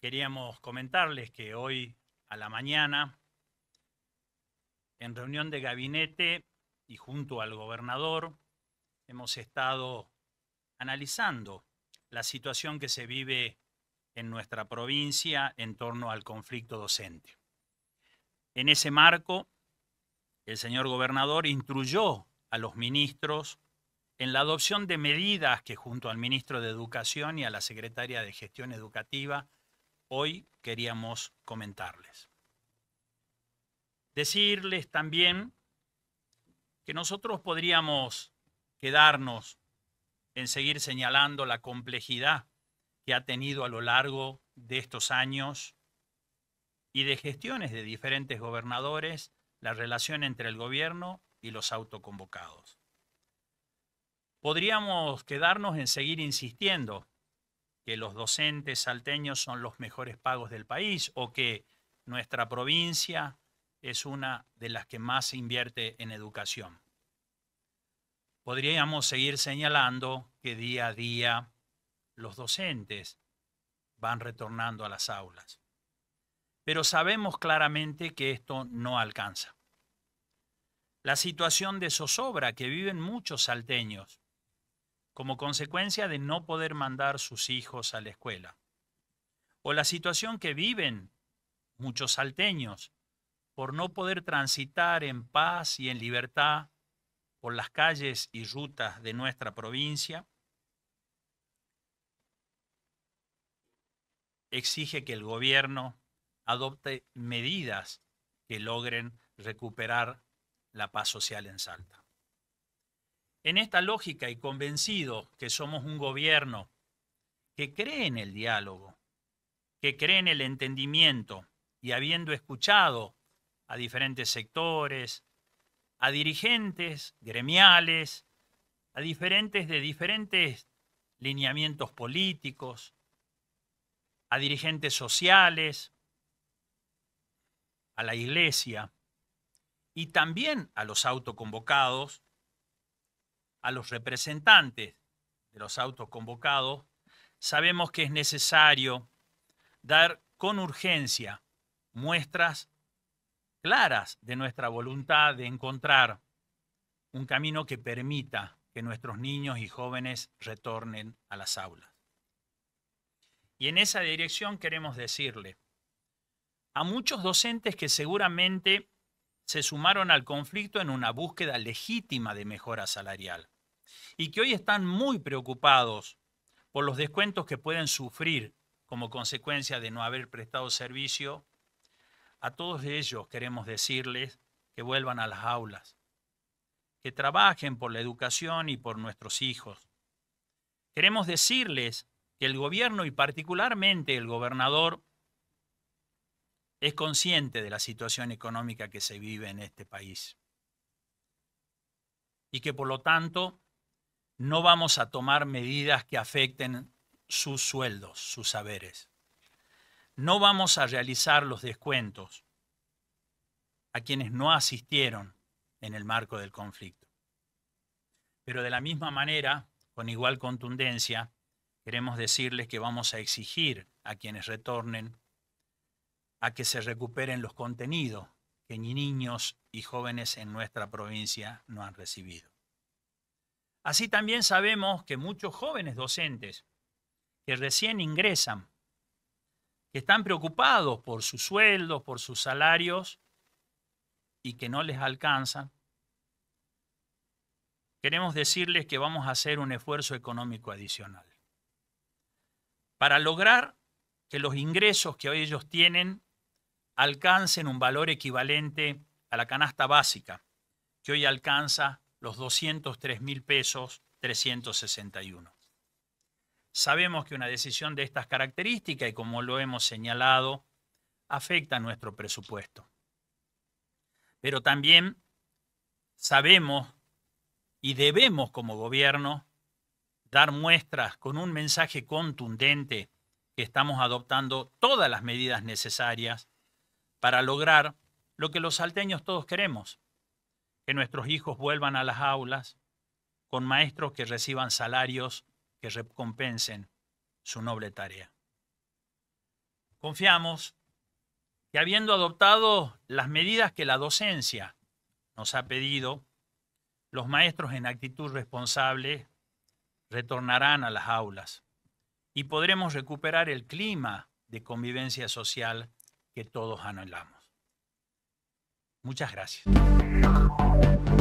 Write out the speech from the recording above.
queríamos comentarles que hoy a la mañana, en reunión de gabinete y junto al gobernador, hemos estado analizando la situación que se vive en nuestra provincia en torno al conflicto docente. En ese marco, el señor gobernador instruyó a los ministros en la adopción de medidas que junto al ministro de Educación y a la secretaria de Gestión Educativa hoy queríamos comentarles. Decirles también que nosotros podríamos quedarnos en seguir señalando la complejidad que ha tenido a lo largo de estos años y de gestiones de diferentes gobernadores la relación entre el gobierno y los autoconvocados. Podríamos quedarnos en seguir insistiendo que los docentes salteños son los mejores pagos del país o que nuestra provincia es una de las que más se invierte en educación. Podríamos seguir señalando que día a día los docentes van retornando a las aulas. Pero sabemos claramente que esto no alcanza. La situación de zozobra que viven muchos salteños como consecuencia de no poder mandar sus hijos a la escuela. O la situación que viven muchos salteños por no poder transitar en paz y en libertad por las calles y rutas de nuestra provincia, exige que el gobierno adopte medidas que logren recuperar la paz social en Salta. En esta lógica y convencido que somos un gobierno que cree en el diálogo, que cree en el entendimiento y habiendo escuchado a diferentes sectores, a dirigentes gremiales, a diferentes de diferentes lineamientos políticos, a dirigentes sociales, a la iglesia y también a los autoconvocados, a los representantes de los autoconvocados, sabemos que es necesario dar con urgencia muestras claras de nuestra voluntad de encontrar un camino que permita que nuestros niños y jóvenes retornen a las aulas. Y en esa dirección queremos decirle a muchos docentes que seguramente se sumaron al conflicto en una búsqueda legítima de mejora salarial y que hoy están muy preocupados por los descuentos que pueden sufrir como consecuencia de no haber prestado servicio, a todos ellos queremos decirles que vuelvan a las aulas, que trabajen por la educación y por nuestros hijos. Queremos decirles que el gobierno y particularmente el gobernador es consciente de la situación económica que se vive en este país y que por lo tanto no vamos a tomar medidas que afecten sus sueldos, sus saberes. No vamos a realizar los descuentos a quienes no asistieron en el marco del conflicto. Pero de la misma manera, con igual contundencia, queremos decirles que vamos a exigir a quienes retornen a que se recuperen los contenidos que ni niños y jóvenes en nuestra provincia no han recibido. Así también sabemos que muchos jóvenes docentes que recién ingresan, que están preocupados por sus sueldos, por sus salarios y que no les alcanzan, queremos decirles que vamos a hacer un esfuerzo económico adicional para lograr que los ingresos que hoy ellos tienen alcancen un valor equivalente a la canasta básica, que hoy alcanza los 203 mil pesos 361. Sabemos que una decisión de estas características, y como lo hemos señalado, afecta a nuestro presupuesto. Pero también sabemos y debemos como gobierno dar muestras con un mensaje contundente que estamos adoptando todas las medidas necesarias para lograr lo que los salteños todos queremos, que nuestros hijos vuelvan a las aulas con maestros que reciban salarios que recompensen su noble tarea. Confiamos que habiendo adoptado las medidas que la docencia nos ha pedido, los maestros en actitud responsable retornarán a las aulas y podremos recuperar el clima de convivencia social que todos anhelamos. Muchas gracias.